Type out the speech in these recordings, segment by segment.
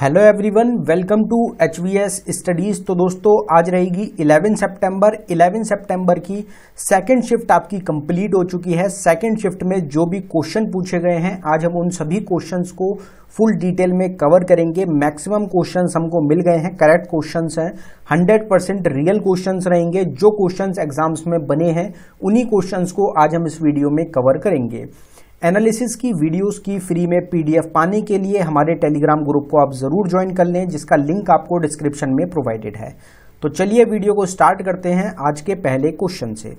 hello everyone welcome to H V S studies तो दोस्तों आज रहेगी 11 सितंबर 11 सितंबर की सेकंड शिफ्ट आपकी कंप्लीट हो चुकी है सेकंड शिफ्ट में जो भी क्वेश्चन पूछे गए हैं आज हम उन सभी क्वेश्चंस को फुल डिटेल में कवर करेंगे मैक्सिमम क्वेश्चंस हमको मिल गए हैं करेक्ट क्वेश्चंस हैं हंड्रेड परसेंट रियल क्वेश्चंस रहेंगे जो क्वेश्चंस एग्जाम्स में बने हैं उन्हीं क्वेश्चंस को आज हम इस वीडियो में कवर करेंगे एनालिसिस की वीडियोस की फ्री में पीडीएफ पाने के लिए हमारे टेलीग्राम ग्रुप को आप ज़रूर ज्वाइन कर लें जिसका लिंक आपको डिस्क्रिप्शन में प्रोवाइडेड है तो चलिए वीडियो को स्टार्ट करते हैं आज के पहले क्वेश्चन से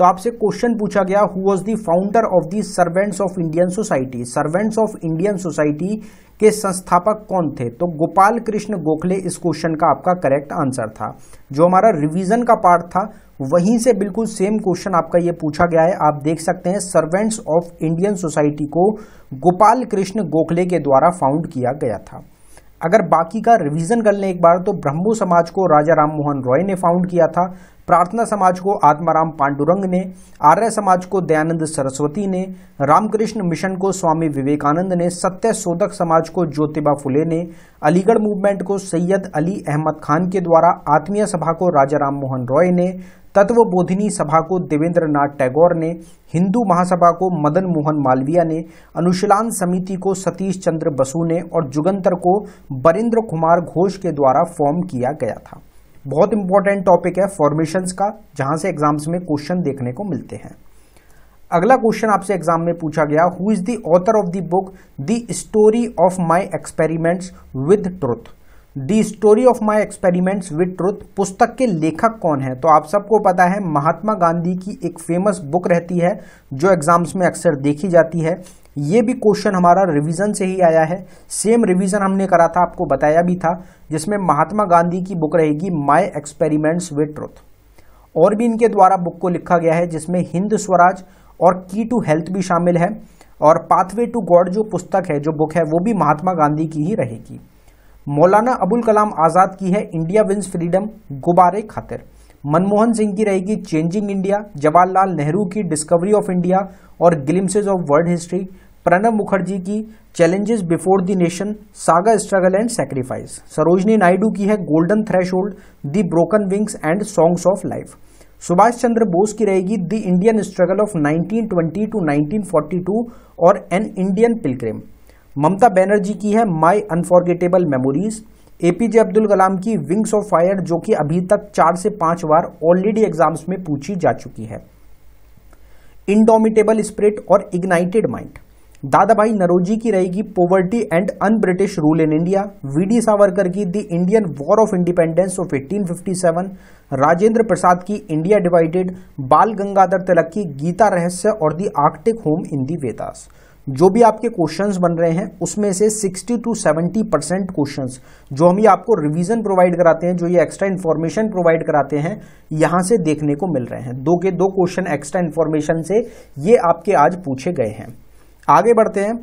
तो आपसे क्वेश्चन पूछा गया who was the founder of the servants of Indian society servants of Indian society के संस्थापक कौन थे तो गोपाल कृष्ण गोखले इस क्वेश्चन का आपका करेक्ट आंसर था जो हमारा रिवीजन का पार्ट था वहीं से बिल्कुल सेम क्वेश्चन आपका ये पूछा गया है आप देख सकते हैं सर्वेंट्स ऑफ इंडियन सोसाइटी को गोपाल कृष्ण गोखले के द्वारा फाउंड किया गया था अगर बाकी का रिवीजन कर लें एक बार तो ब्रह्मो समाज को राजा राम मोहन रॉय ने फाउंड किया था प्रार्थना समाज को आत्माराम पांडुरंग ने आर्य समाज को दयानंद सरस्वती ने रामकृष्ण मिशन को स्वामी विवेकानंद ने सत्य शोधक समाज को ज्योतिबा फुले ने अलीगढ़ मूवमेंट को सैयद अली अहमद खान के द्वारा आत्मीय सभा को राजा राम मोहन रॉय ने तत्व बोधिनी सभा को देवेंद्र नाथ टैगोर ने हिंदू महासभा को मदन मोहन मालवीया ने अनुशीलन समिति को सतीश चंद्र बसु ने और जुगंतर को बरिंद्र कुमार घोष के द्वारा फॉर्म किया गया था बहुत इंपॉर्टेंट टॉपिक है फॉर्मेशंस का जहां से एग्जाम्स में क्वेश्चन देखने को मिलते हैं अगला क्वेश्चन आपसे एग्जाम में पूछा गया who is the author of the book the story of my experiments with truth the story of my experiments with truth पुस्तक के लेखक कौन है तो आप सबको पता है महात्मा गांधी की एक फेमस बुक रहती है जो एग्जाम्स में अक्सर देखी जाती है ये भी क्वेश्चन हमारा रिवीजन से ही आया है सेम रिवीजन हमने करा था आपको बताया भी था जिसमें महात्मा गांधी की बुक रहेगी माई एक्सपेरिमेंट्स विद ट्रुथ और भी इनके द्वारा बुक को लिखा गया है जिसमें हिंद स्वराज और की टू हेल्थ भी शामिल है और पाथवे टू गॉड जो पुस्तक है जो बुक है वो भी महात्मा गांधी की ही रहेगी मौलाना अबुल कलाम आज़ाद की है इंडिया विंस फ्रीडम गुब्बारे खातिर मनमोहन सिंह की रहेगी चेंजिंग इंडिया जवाहरलाल नेहरू की डिस्कवरी ऑफ इंडिया और glimpses of world history Pranab Mukherjee की challenges before the nation saga struggle and sacrifice Sarojini Naidu की है golden threshold the broken wings and songs of life Subhash Chandra Bose की रहेगी the Indian struggle of 1920 to 1942 और an Indian pilgrim Mamata Banerjee की है my unforgettable memories APJ Abdul Kalam की wings of fire जो कि अभी तक चार से पांच बार ऑलरेडी एग्जाम्स में पूछी जा चुकी है इनडोमिटेबल स्प्रिट और ignited mind Dadabhai Naoroji की रहेगी poverty and un British rule in India V D Savarkar की the Indian war of independence of 1857 Rajendra Prasad की इंडिया डिवाइडेड बाल गंगाधर तिलक की गीता रहस्य और the arctic home in the Vedas जो भी आपके क्वेश्चंस बन रहे हैं उसमें से 60 टू 70 परसेंट क्वेश्चन जो हम ये आपको रिवीजन प्रोवाइड कराते हैं जो ये एक्स्ट्रा इन्फॉर्मेशन प्रोवाइड कराते हैं यहाँ से देखने को मिल रहे हैं दो के दो क्वेश्चन एक्स्ट्रा इन्फॉर्मेशन से ये आपके आज पूछे गए हैं आगे बढ़ते हैं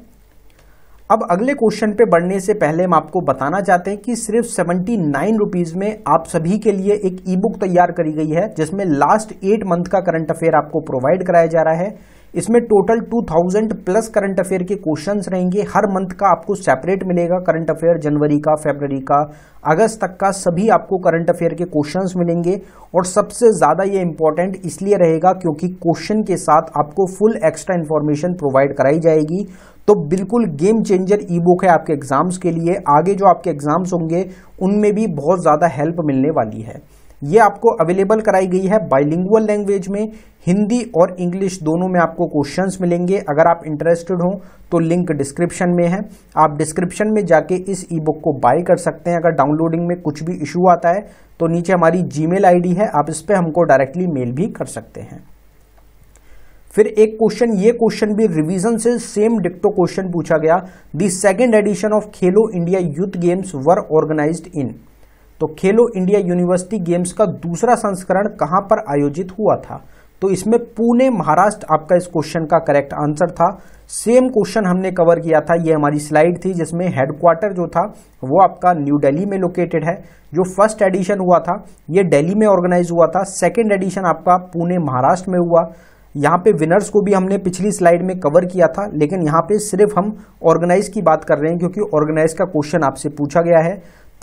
अब अगले क्वेश्चन पे बढ़ने से पहले हम आपको बताना चाहते हैं कि सिर्फ सेवेंटी नाइन रुपीज में आप सभी के लिए एक ई बुक तैयार करी गई है जिसमें लास्ट एट मंथ का करंट अफेयर आपको प्रोवाइड कराया जा रहा है इसमें टोटल 2000 प्लस करंट अफेयर के क्वेश्चंस रहेंगे हर मंथ का आपको सेपरेट मिलेगा करंट अफेयर जनवरी का फेबररी का अगस्त तक का सभी आपको करंट अफेयर के क्वेश्चंस मिलेंगे और सबसे ज़्यादा ये इंपॉर्टेंट इसलिए रहेगा क्योंकि क्वेश्चन के साथ आपको फुल एक्स्ट्रा इन्फॉर्मेशन प्रोवाइड कराई जाएगी तो बिल्कुल गेम चेंजर ई बुक है आपके एग्जाम्स के लिए आगे जो आपके एग्जाम्स होंगे उनमें भी बहुत ज़्यादा हेल्प मिलने वाली है ये आपको अवेलेबल कराई गई है बाइलिंगुअल लैंग्वेज में हिंदी और इंग्लिश दोनों में आपको क्वेश्चंस मिलेंगे अगर आप इंटरेस्टेड हो तो लिंक डिस्क्रिप्शन में है आप डिस्क्रिप्शन में जाके इस ई बुक को बाय कर सकते हैं अगर डाउनलोडिंग में कुछ भी इशू आता है तो नीचे हमारी जी आईडी है आप इस पर हमको डायरेक्टली मेल भी कर सकते हैं फिर एक क्वेश्चन ये क्वेश्चन भी रिवीजन से सेम डिक्टो क्वेश्चन पूछा गया the second edition of Khelo India youth games were organised in तो खेलो इंडिया यूनिवर्सिटी गेम्स का दूसरा संस्करण कहां पर आयोजित हुआ था तो इसमें पुणे महाराष्ट्र आपका इस क्वेश्चन का करेक्ट आंसर था सेम क्वेश्चन हमने कवर किया था ये हमारी स्लाइड थी जिसमें हेडक्वार्टर जो था वो आपका न्यू दिल्ली में लोकेटेड है जो फर्स्ट एडिशन हुआ था ये दिल्ली में ऑर्गेनाइज हुआ था सेकंड एडिशन आपका पुणे महाराष्ट्र में हुआ यहाँ पे विनर्स को भी हमने पिछली स्लाइड में कवर किया था लेकिन यहाँ पे सिर्फ हम ऑर्गेनाइज की बात कर रहे हैं क्योंकि ऑर्गेनाइज का क्वेश्चन आपसे पूछा गया है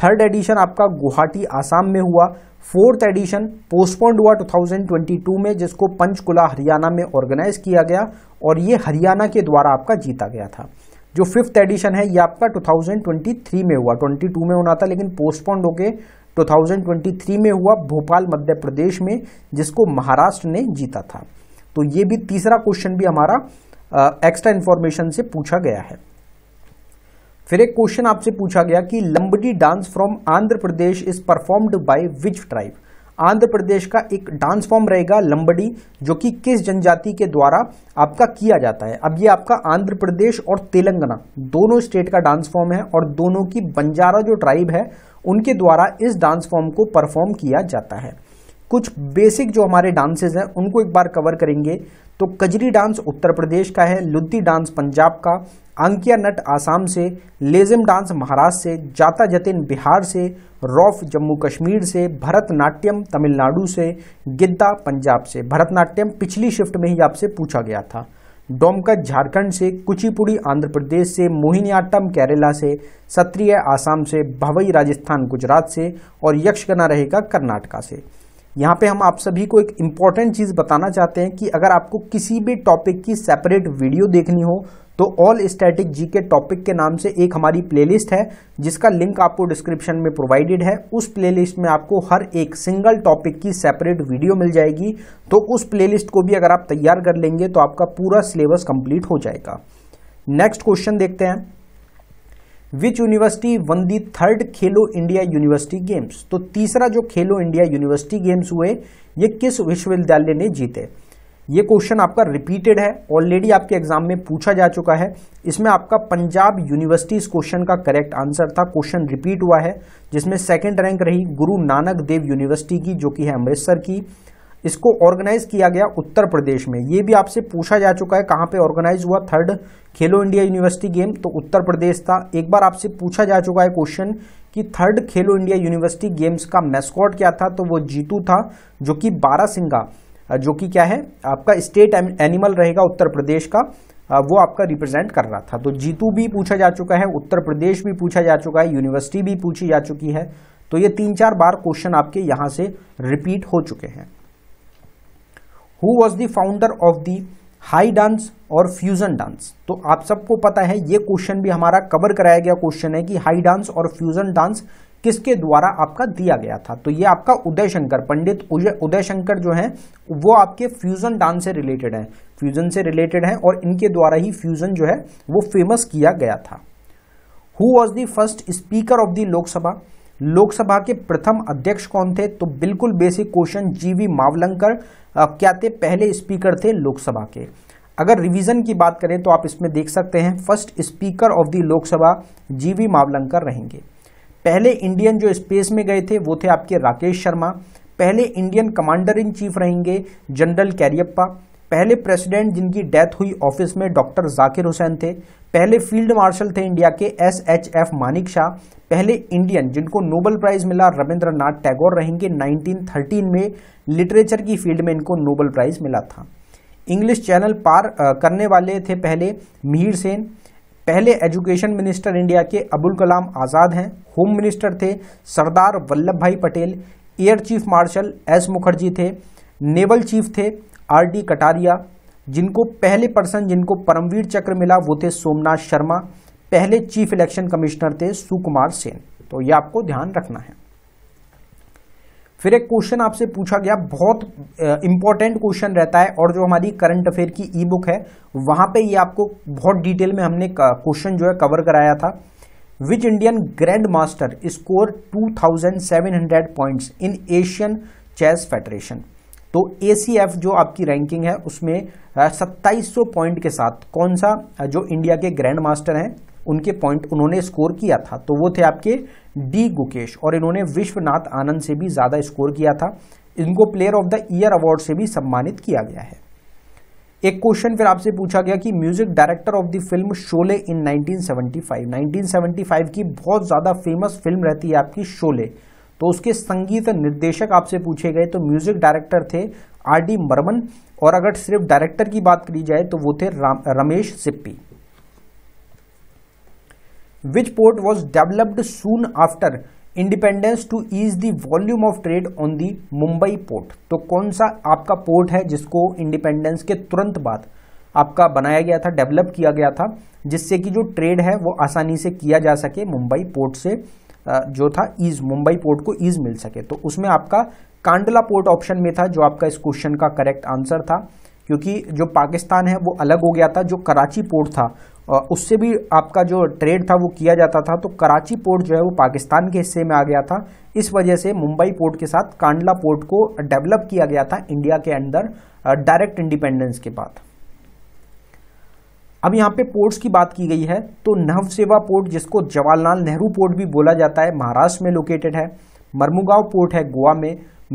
थर्ड एडिशन आपका गुवाहाटी आसाम में हुआ फोर्थ एडिशन पोस्टपोन्ड हुआ 2022 में जिसको पंचकुला हरियाणा में ऑर्गेनाइज किया गया और ये हरियाणा के द्वारा आपका जीता गया था जो फिफ्थ एडिशन है ये आपका 2023 में हुआ 22 में होना था लेकिन पोस्टपोन्ड होके 2023 में हुआ भोपाल मध्य प्रदेश में जिसको महाराष्ट्र ने जीता था तो ये भी तीसरा क्वेश्चन भी हमारा एक्स्ट्रा इन्फॉर्मेशन से पूछा गया है फिर एक क्वेश्चन आपसे पूछा गया कि Lambadi dance from Andhra Pradesh is performed by which tribe Andhra Pradesh का एक डांस फॉर्म रहेगा लंबड़ी जो कि किस जनजाति के द्वारा आपका किया जाता है अब ये आपका आंध्र प्रदेश और तेलंगाना दोनों स्टेट का डांस फॉर्म है और दोनों की बंजारा जो ट्राइब है उनके द्वारा इस डांस फॉर्म को परफॉर्म किया जाता है कुछ बेसिक जो हमारे डांसेज हैं उनको एक बार कवर करेंगे तो कजरी डांस उत्तर प्रदेश का है लुद्दी डांस पंजाब का अंकिया नट आसाम से लेजम डांस महाराष्ट्र से जाता जतिन बिहार से रॉफ जम्मू कश्मीर से भरतनाट्यम तमिलनाडु से गिद्दा पंजाब से भरतनाट्यम पिछली शिफ्ट में ही आपसे पूछा गया था डोमका झारखंड से कुचिपुड़ी आंध्र प्रदेश से मोहिनीआटम केरला से सत्रिय आसाम से भवई राजस्थान गुजरात से और यक्षगना रहेगा कर्नाटका से यहाँ पे हम आप सभी को एक इम्पॉर्टेंट चीज़ बताना चाहते हैं कि अगर आपको किसी भी टॉपिक की सेपरेट वीडियो देखनी हो तो ऑल स्टैटिक जी के टॉपिक के नाम से एक हमारी प्लेलिस्ट है जिसका लिंक आपको डिस्क्रिप्शन में प्रोवाइडेड है उस प्लेलिस्ट में आपको हर एक सिंगल टॉपिक की सेपरेट वीडियो मिल जाएगी तो उस प्लेलिस्ट को भी अगर आप तैयार कर लेंगे तो आपका पूरा सिलेबस कंप्लीट हो जाएगा नेक्स्ट क्वेश्चन देखते हैं which university won the third Khelo India university games तो तीसरा जो खेलो इंडिया यूनिवर्सिटी गेम्स हुए ये किस विश्वविद्यालय ने जीते ये क्वेश्चन आपका रिपीटेड है ऑलरेडी आपके एग्जाम में पूछा जा चुका है इसमें आपका पंजाब यूनिवर्सिटी इस क्वेश्चन का करेक्ट आंसर था क्वेश्चन रिपीट हुआ है जिसमें सेकंड रैंक रही गुरु नानक देव यूनिवर्सिटी की जो कि है अमृतसर की इसको ऑर्गेनाइज किया गया उत्तर प्रदेश में ये भी आपसे पूछा जा चुका है कहाँ पर ऑर्गेनाइज हुआ third Khelo India university game तो उत्तर प्रदेश था एक बार आपसे पूछा जा चुका है क्वेश्चन कि third Khelo India university games का मैस्कॉट क्या था तो वो जीतू था जो कि बारा सिंगा जो कि क्या है आपका स्टेट एनिमल रहेगा उत्तर प्रदेश का वो आपका रिप्रेजेंट कर रहा था तो जीतू भी पूछा जा चुका है उत्तर प्रदेश भी पूछा जा चुका है यूनिवर्सिटी भी पूछी जा चुकी है तो ये तीन चार बार क्वेश्चन आपके यहां से रिपीट हो चुके हैं who was the founder of the high dance और फ्यूजन डांस तो आप सबको पता है ये क्वेश्चन भी हमारा कवर कराया गया क्वेश्चन है कि हाई डांस और फ्यूजन डांस किसके द्वारा आपका दिया गया था तो ये आपका उदय शंकर पंडित उदय शंकर जो है वो आपके फ्यूजन डांस से रिलेटेड है फ्यूजन से रिलेटेड है और इनके द्वारा ही फ्यूजन जो है वो फेमस किया गया था who was the first speaker of the Lok Sabha Lok Sabha के प्रथम अध्यक्ष कौन थे तो बिल्कुल बेसिक क्वेश्चन जीवी मावलंकर क्या थे पहले स्पीकर थे लोकसभा के अगर रिवीजन की बात करें तो आप इसमें देख सकते हैं first speaker of the Lok Sabha G V Mavalankar रहेंगे पहले इंडियन जो स्पेस में गए थे वो थे आपके राकेश शर्मा पहले इंडियन कमांडर इन चीफ रहेंगे जनरल कैरियप्पा पहले प्रेसिडेंट जिनकी डेथ हुई ऑफिस में डॉक्टर जाकिर हुसैन थे पहले फील्ड मार्शल थे इंडिया के S H F Manek Shaw पहले इंडियन जिनको नोबल प्राइज मिला रविंद्रनाथ टैगोर रहेंगे 1913 में लिटरेचर की फील्ड में इनको नोबल प्राइज मिला था इंग्लिश चैनल पार करने वाले थे पहले मिहिर सेन पहले एजुकेशन मिनिस्टर इंडिया के अबुल कलाम आज़ाद हैं होम मिनिस्टर थे Sardar Vallabhbhai Patel air chief marshal S Mukherjee थे नेवल चीफ थे आर डी कटारिया जिनको पहले पर्सन जिनको परमवीर चक्र मिला वो थे सोमनाथ शर्मा पहले चीफ इलेक्शन कमिश्नर थे सुकुमार सेन तो ये आपको ध्यान रखना है फिर एक क्वेश्चन आपसे पूछा गया बहुत इंपॉर्टेंट क्वेश्चन रहता है और जो हमारी करंट अफेयर की ई बुक है वहां पे ये आपको बहुत डिटेल में हमने क्वेश्चन जो है कवर कराया था which Indian grand master score 2700 points in Asian chess federation तो ए जो आपकी रैंकिंग है उसमें सत्ताईस पॉइंट के साथ कौन सा जो इंडिया के ग्रैंड मास्टर हैं उनके पॉइंट उन्होंने स्कोर किया था तो वो थे आपके डी गुकेश और इन्होंने विश्वनाथ आनंद से भी ज़्यादा स्कोर किया था इनको player of the year award से भी सम्मानित किया गया है एक क्वेश्चन फिर आपसे पूछा गया कि music director of the film Sholay in 1975 1975 की बहुत ज़्यादा फेमस फिल्म रहती है आपकी शोले तो उसके संगीत निर्देशक आपसे पूछे गए तो म्यूजिक डायरेक्टर थे आर डी मर्मन और अगर सिर्फ डायरेक्टर की बात करी जाए तो वो थे Ramesh Sippy which port was developed soon after independence to ease the volume of trade on the Mumbai port तो कौन सा आपका पोर्ट है जिसको इंडिपेंडेंस के तुरंत बाद आपका बनाया गया था डेवलप किया गया था जिससे कि जो ट्रेड है वो आसानी से किया जा सके मुंबई पोर्ट से जो था ईज मुंबई पोर्ट को ईज मिल सके तो उसमें आपका कांडला पोर्ट ऑप्शन में था जो आपका इस क्वेश्चन का करेक्ट आंसर था क्योंकि जो पाकिस्तान है वो अलग हो गया था जो कराची पोर्ट था उससे भी आपका जो ट्रेड था वो किया जाता था तो कराची पोर्ट जो है वो पाकिस्तान के हिस्से में आ गया था इस वजह से मुंबई पोर्ट के साथ कांडला पोर्ट को डेवलप किया गया था इंडिया के अंदर डायरेक्ट इंडिपेंडेंस के बाद अब यहाँ पे पोर्ट्स की बात की गई है तो नवसेवा पोर्ट जिसको जवाहरलाल नेहरू पोर्ट भी बोला जाता है महाराष्ट्र में लोकेटेड है मरमुगांव पोर्ट है गोवा में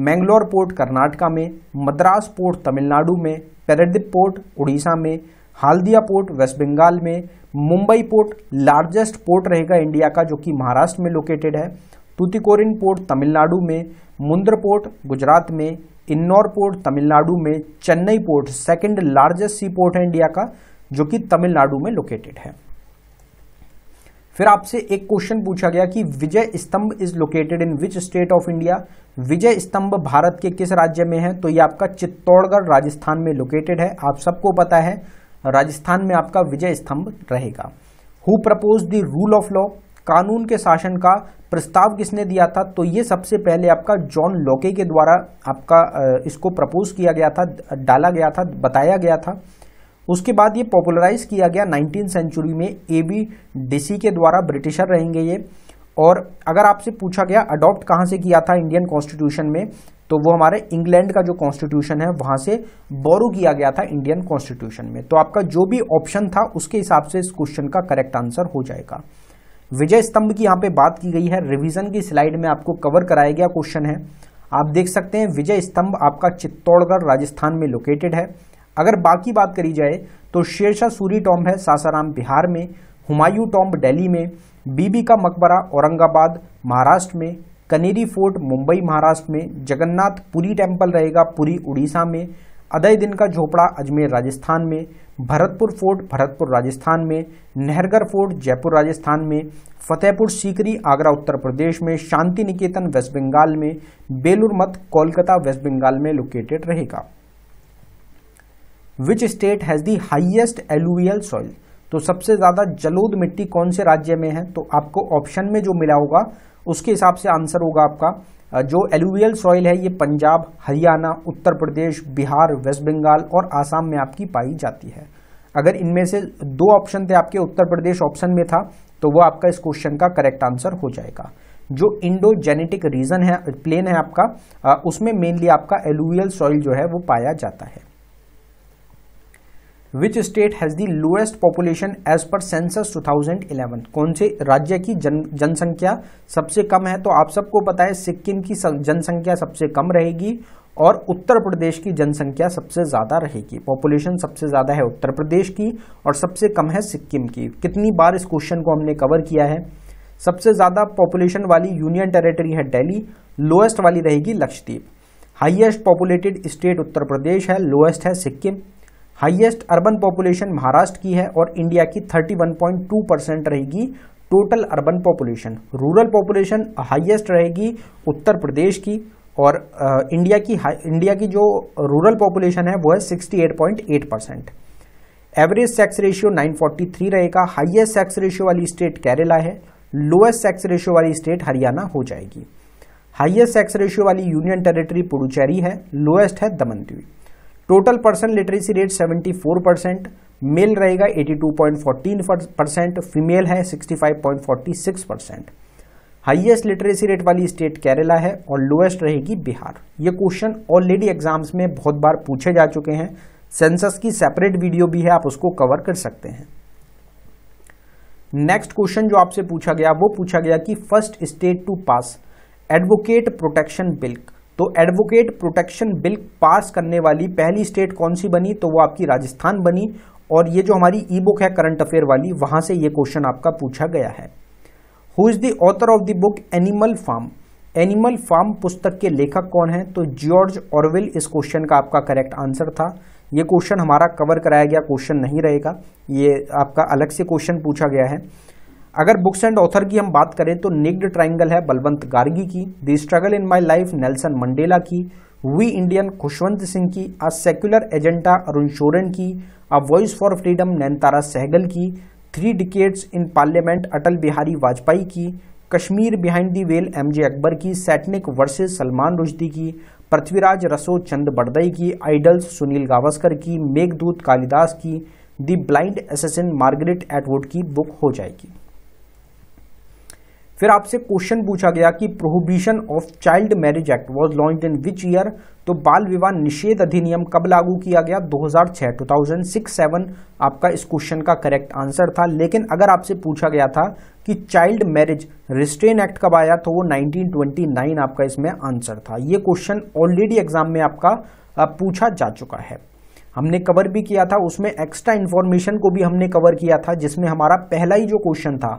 मैंगलोर पोर्ट कर्नाटका में मद्रास पोर्ट तमिलनाडु में पेरदीप पोर्ट उड़ीसा में हल्दिया पोर्ट वेस्ट बंगाल में मुंबई पोर्ट लार्जेस्ट पोर्ट रहेगा इंडिया का जो कि महाराष्ट्र में लोकेटेड है तुतिकोरिन पोर्ट तमिलनाडु में मुंद्र पोर्ट गुजरात में इन्नौर पोर्ट तमिलनाडु में Chennai port second largest sea port है इंडिया का जो कि तमिलनाडु में लोकेटेड है फिर आपसे एक क्वेश्चन पूछा गया कि Vijay Stambh is located in which state of India Vijay Stambh Bharat के किस राज्य में है तो ये आपका चित्तौड़गढ़ राजस्थान में लोकेटेड है आप सबको पता है राजस्थान में आपका विजय स्तंभ रहेगा who propose the rule of law कानून के शासन का प्रस्ताव किसने दिया था तो ये सबसे पहले आपका जॉन लॉके के द्वारा आपका इसको प्रपोज किया गया था डाला गया था बताया गया था उसके बाद ये पॉपुलराइज किया गया नाइनटीन सेंचुरी में ए बी सी के द्वारा ब्रिटिशर रहेंगे ये और अगर आपसे पूछा गया अडॉप्ट कहाँ से किया था इंडियन कॉन्स्टिट्यूशन में तो वो हमारे इंग्लैंड का जो कॉन्स्टिट्यूशन है वहां से बोरो किया गया था इंडियन कॉन्स्टिट्यूशन में तो आपका जो भी ऑप्शन था उसके हिसाब से इस क्वेश्चन का करेक्ट आंसर हो जाएगा विजय स्तंभ की यहां पे बात की गई है रिवीजन की स्लाइड में आपको कवर कराया गया क्वेश्चन है आप देख सकते हैं विजय स्तंभ आपका चित्तौड़गढ़ राजस्थान में लोकेटेड है अगर बाकी बात करी जाए तो शेरशाह सूरी टॉम्ब है सासाराम बिहार में हुमायूं टॉम्ब दिल्ली में बीबी का मकबरा औरंगाबाद महाराष्ट्र में कनेरी फोर्ट मुंबई महाराष्ट्र में जगन्नाथ पुरी टेम्पल रहेगा पुरी उड़ीसा में अदय दिन का झोपड़ा अजमेर राजस्थान में भरतपुर फोर्ट भरतपुर राजस्थान में नहरगढ़ फोर्ट जयपुर राजस्थान में फतेहपुर सीकरी आगरा उत्तर प्रदेश में शांति निकेतन वेस्ट बंगाल में बेलूर मत कोलकाता वेस्ट बंगाल में लोकेटेड रहेगा which state has the highest alluvial soil तो सबसे ज़्यादा जलोद मिट्टी कौन से राज्य में है तो आपको ऑप्शन में जो मिला होगा उसके हिसाब से आंसर होगा आपका जो एलुवियल सॉइल है ये पंजाब हरियाणा उत्तर प्रदेश बिहार वेस्ट बंगाल और आसाम में आपकी पाई जाती है अगर इनमें से दो ऑप्शन थे आपके उत्तर प्रदेश ऑप्शन में था तो वो आपका इस क्वेश्चन का करेक्ट आंसर हो जाएगा जो इंडो जेनेटिक रीजन है प्लेन है आपका उसमें मेनली आपका एलुवियल सॉइल जो है वो पाया जाता है which state has the lowest population as per census 2011 कौन से राज्य की जन जनसंख्या सबसे कम है तो आप सबको पता है सिक्किम की जनसंख्या सबसे कम रहेगी और उत्तर प्रदेश की जनसंख्या सबसे ज़्यादा रहेगी पॉपुलेशन सबसे ज़्यादा है उत्तर प्रदेश की और सबसे कम है सिक्किम की कितनी बार इस क्वेश्चन को हमने कवर किया है सबसे ज़्यादा पॉपुलेशन वाली यूनियन टेरेटरी है डेली लोएस्ट वाली रहेगी Lakshadweep highest populated state Uttar Pradesh है लोएस्ट है Sikkim highest urban population Maharashtra की है और इंडिया की 31.2 परसेंट रहेगी total urban population rural population highest रहेगी उत्तर प्रदेश की और इंडिया की इंडिया की जो रूरल पॉपुलेशन है वो है 68.8 परसेंट एवरेज सेक्स रेशियो 943 रहेगा हाईएस्ट सेक्स रेशियो वाली स्टेट केरला है लोएस्ट सेक्स रेशियो वाली स्टेट हरियाणा हो जाएगी हाइएस्ट सेक्स रेशियो वाली यूनियन टेरेटरी पुडुचेरी है लोएस्ट है Daman Dweep total person literacy rate 74 percent male रहेगा 82.14 परसेंट फीमेल है 65.46 परसेंट हाइएस्ट लिटरेसी रेट वाली स्टेट केरला है और लोएस्ट रहेगी बिहार ये क्वेश्चन ऑलरेडी एग्जाम्स में बहुत बार पूछे जा चुके हैं सेंसस की सेपरेट वीडियो भी है आप उसको कवर कर सकते हैं नेक्स्ट क्वेश्चन जो आपसे पूछा गया वो पूछा गया कि first state to pass advocate protection bill तो एडवोकेट प्रोटेक्शन बिल पास करने वाली पहली स्टेट कौन सी बनी तो वो आपकी राजस्थान बनी और ये जो हमारी ई बुक है करंट अफेयर वाली वहां से ये क्वेश्चन आपका पूछा गया है who is the author of the book animal farm animal farm पुस्तक के लेखक कौन है तो जॉर्ज ऑरविल इस क्वेश्चन का आपका करेक्ट आंसर था ये क्वेश्चन हमारा कवर कराया गया क्वेश्चन नहीं रहेगा ये आपका अलग से क्वेश्चन पूछा गया है अगर बुक्स एंड ऑथर की हम बात करें तो निग्ड ट्राइंगल है बलवंत गार्गी की the struggle in my life Nelson Mandela की वी इंडियन खुशवंत सिंह की a secular agenda Arun Shourie की a voice for freedom Nayantara Sahgal की three decades in parliament Atal Bihari Vajpayee की Kashmir behind the veil M J Akbar की सैटनिक वर्सेज सलमान रुश्दी की पृथ्वीराज रसो चंद बड़दई की आइडल्स सुनील गावस्कर की मेघदूत कालिदास की the blind assassin Margaret Atwood की बुक हो जाएगी फिर आपसे क्वेश्चन पूछा गया कि prohibition of child marriage act was launch in which year तो बाल विवाह निषेध अधिनियम कब लागू किया गया 2006 2006 7 आपका इस क्वेश्चन का करेक्ट आंसर था लेकिन अगर आपसे पूछा गया था कि चाइल्ड मैरिज रिस्ट्रेन एक्ट कब आया तो वो 1929 आपका इसमें आंसर था ये क्वेश्चन ऑलरेडी एग्जाम में आपका पूछा जा चुका है हमने कवर भी किया था उसमें एक्स्ट्रा इन्फॉर्मेशन को भी हमने कवर किया था जिसमें हमारा पहला ही जो क्वेश्चन था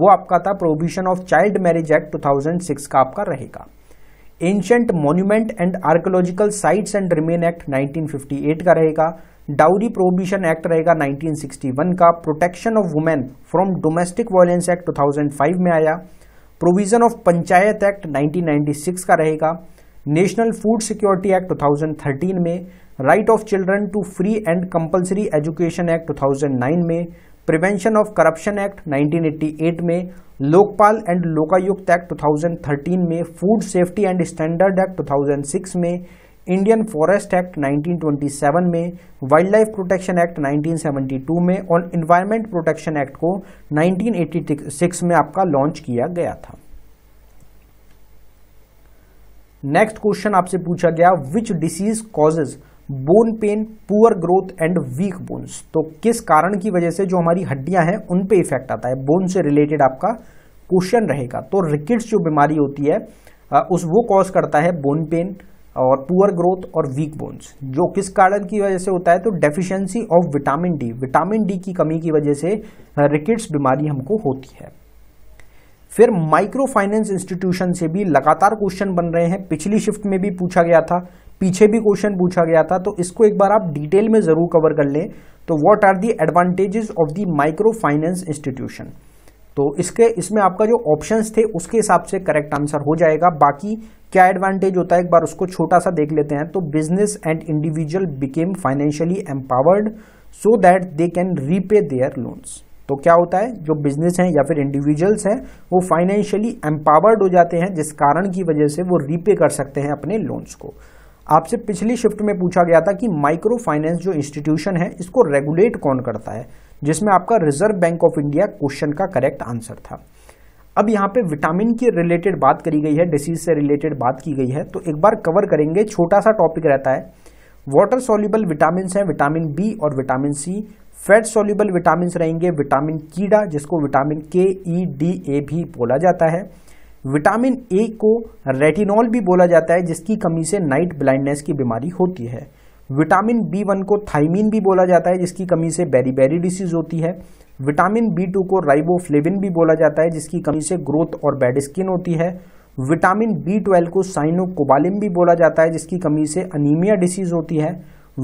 वो आपका था prohibition of child marriage act 2006 का आपका रहेगा ancient monument and archaeological sites and remain act 1958 का रहेगा डाउरी प्रोबिशन एक्ट रहेगा 1961 का protection of women from domestic violence act 2005 में आया प्रोविजन ऑफ पंचायत एक्ट 1996 का रहेगा नेशनल फूड सिक्योरिटी एक्ट 2013 में right of children to free and compulsory education act 2009 में प्रिवेंशन ऑफ करप्शन एक्ट 1988 में लोकपाल एंड लोकायुक्त एक्ट 2013 में food safety and standard act 2006 में Indian forest act 1927 में वाइल्ड लाइफ प्रोटेक्शन एक्ट 1972 में और environment protection act को 1986 में आपका लॉन्च किया गया था नेक्स्ट क्वेश्चन आपसे पूछा गया which disease causes bone pain poor growth and weak bones तो किस कारण की वजह से जो हमारी हड्डियां हैं उन पे इफेक्ट आता है बोन से रिलेटेड आपका क्वेश्चन रहेगा तो रिकेट्स जो बीमारी होती है उस वो कॉज करता है बोन पेन और पुअर ग्रोथ और वीक बोन्स जो किस कारण की वजह से होता है तो deficiency of vitamin D vitamin D की कमी की वजह से रिकेट्स बीमारी हमको होती है फिर माइक्रो फाइनेंस इंस्टीट्यूशन से भी लगातार क्वेश्चन बन रहे हैं पिछली शिफ्ट में भी पूछा गया था पीछे भी क्वेश्चन पूछा गया था तो इसको एक बार आप डिटेल में जरूर कवर कर लें तो what are the advantages of the micro finance institution तो इसके इसमें आपका जो ऑप्शन थे उसके हिसाब से करेक्ट आंसर हो जाएगा बाकी क्या एडवांटेज होता है एक बार उसको छोटा सा देख लेते हैं तो business and individual became financially empowered so that they can repay their loans तो क्या होता है जो बिजनेस हैं या फिर इंडिविजुअल्स हैं वो फाइनेंशियली एम्पावर्ड हो जाते हैं जिस कारण की वजह से वो रीपे कर सकते हैं अपने लोन्स को आपसे पिछली शिफ्ट में पूछा गया था कि माइक्रो फाइनेंस जो इंस्टीट्यूशन है इसको रेगुलेट कौन करता है जिसमें आपका reserve bank of India question का करेक्ट आंसर था अब यहाँ पे विटामिन की रिलेटेड बात करी गई है डिसीज से रिलेटेड बात की गई है तो एक बार कवर करेंगे छोटा सा टॉपिक रहता है वाटर सोल्यूबल विटामिन हैं विटामिन बी और vitamin C fat soluble vitamin रहेंगे विटामिन कीड़ा जिसको विटामिन के ई डी ए भी बोला जाता है विटामिन ए को रेटिनॉल भी बोला जाता है जिसकी कमी से नाइट ब्लाइंडनेस की बीमारी होती है विटामिन बी वन को थाइमिन भी बोला जाता है जिसकी कमी से बेरीबेरी डिसीज होती है विटामिन बी टू को राइबोफ्लेविन भी बोला जाता है जिसकी कमी से ग्रोथ और बैड स्किन होती है विटामिन बी ट्वेल्व को साइनोकोबालिन भी बोला जाता है जिसकी कमी से अनीमिया डिसीज होती है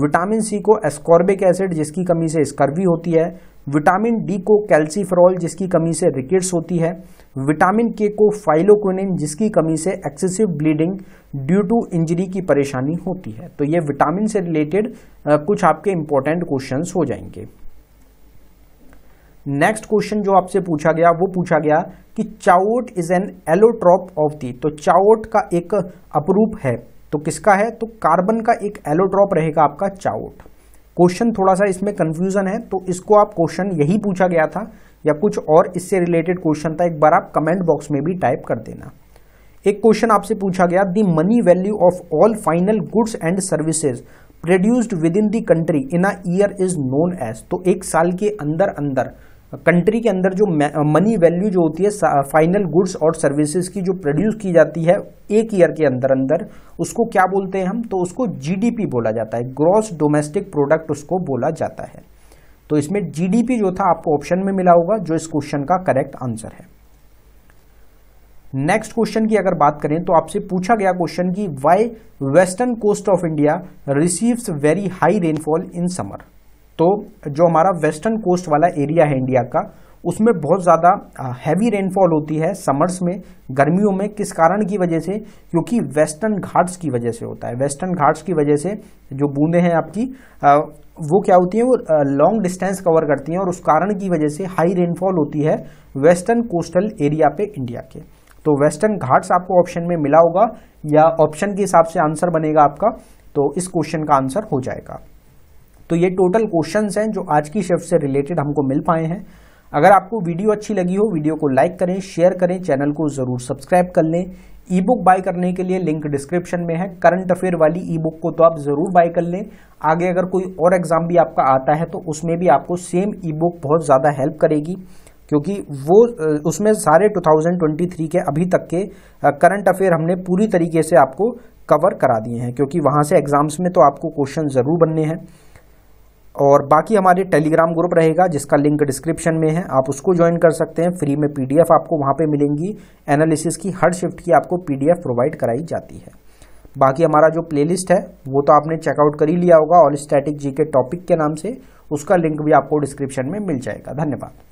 विटामिन सी को एस्कॉर्बिक एसिड जिसकी कमी से स्कर्वी होती है विटामिन डी को कैल्सीफ्रॉल जिसकी कमी से रिकेट्स होती है विटामिन के को फाइलोकोनिन जिसकी कमी से excessive bleeding due to injury की परेशानी होती है तो ये विटामिन से रिलेटेड कुछ आपके इंपॉर्टेंट क्वेश्चंस हो जाएंगे नेक्स्ट क्वेश्चन जो आपसे पूछा गया वो पूछा गया कि चाउट is an allotrope of the तो चाउट का एक अपरूप है तो किसका है तो कार्बन का एक एलोड्रॉप रहेगा आपका चाउट क्वेश्चन थोड़ा सा इसमें कंफ्यूजन है तो इसको आप क्वेश्चन यही पूछा गया था या कुछ और इससे रिलेटेड क्वेश्चन था एक बार आप कमेंट बॉक्स में भी टाइप कर देना एक क्वेश्चन आपसे पूछा गया the money value of all final goods and services produced within the country in a year is known as तो एक साल के अंदर अंदर कंट्री के अंदर जो मनी वैल्यू जो होती है फाइनल गुड्स और सर्विसेज की जो प्रोड्यूस की जाती है एक ईयर के अंदर अंदर उसको क्या बोलते हैं हम तो उसको जीडीपी बोला जाता है ग्रॉस डोमेस्टिक प्रोडक्ट उसको बोला जाता है तो इसमें जीडीपी जो था आपको ऑप्शन में मिला होगा जो इस क्वेश्चन का करेक्ट आंसर है नेक्स्ट क्वेश्चन की अगर बात करें तो आपसे पूछा गया क्वेश्चन की why western coast of India receives very high rainfall in summer तो जो हमारा वेस्टर्न कोस्ट वाला एरिया है इंडिया का उसमें बहुत ज़्यादा हैवी रेनफॉल होती है समर्स में गर्मियों में किस कारण की वजह से क्योंकि वेस्टर्न घाट्स की वजह से होता है वेस्टर्न घाट्स की वजह से जो बूंदे हैं आपकी आ, वो क्या होती हैं वो लॉन्ग डिस्टेंस कवर करती हैं और उस कारण की वजह से हाई रेनफॉल होती है वेस्टर्न कोस्टल एरिया पे इंडिया के तो वेस्टर्न घाट्स आपको ऑप्शन में मिला होगा या ऑप्शन के हिसाब से आंसर बनेगा आपका तो इस क्वेश्चन का आंसर हो जाएगा तो ये टोटल क्वेश्चन हैं जो आज की शिफ्ट से रिलेटेड हमको मिल पाए हैं अगर आपको वीडियो अच्छी लगी हो वीडियो को लाइक करें शेयर करें चैनल को ज़रूर सब्सक्राइब कर लें ई बुक बाय करने के लिए लिंक डिस्क्रिप्शन में है करंट अफेयर वाली ई बुक को तो आप ज़रूर बाय कर लें आगे अगर कोई और एग्ज़ाम भी आपका आता है तो उसमें भी आपको सेम ई बुक बहुत ज़्यादा हेल्प करेगी क्योंकि वो उसमें सारे 2023 के अभी तक के करंट अफेयर हमने पूरी तरीके से आपको कवर करा दिए हैं क्योंकि वहाँ से एग्ज़ाम्स में तो आपको क्वेश्चन ज़रूर बनने हैं और बाकी हमारे टेलीग्राम ग्रुप रहेगा जिसका लिंक डिस्क्रिप्शन में है आप उसको ज्वाइन कर सकते हैं फ्री में पीडीएफ आपको वहाँ पे मिलेंगी एनालिसिस की हर शिफ्ट की आपको पीडीएफ प्रोवाइड कराई जाती है बाकी हमारा जो प्लेलिस्ट है वो तो आपने चेकआउट कर ही लिया होगा ऑल स्टैटिक जी के टॉपिक के नाम से उसका लिंक भी आपको डिस्क्रिप्शन में मिल जाएगा धन्यवाद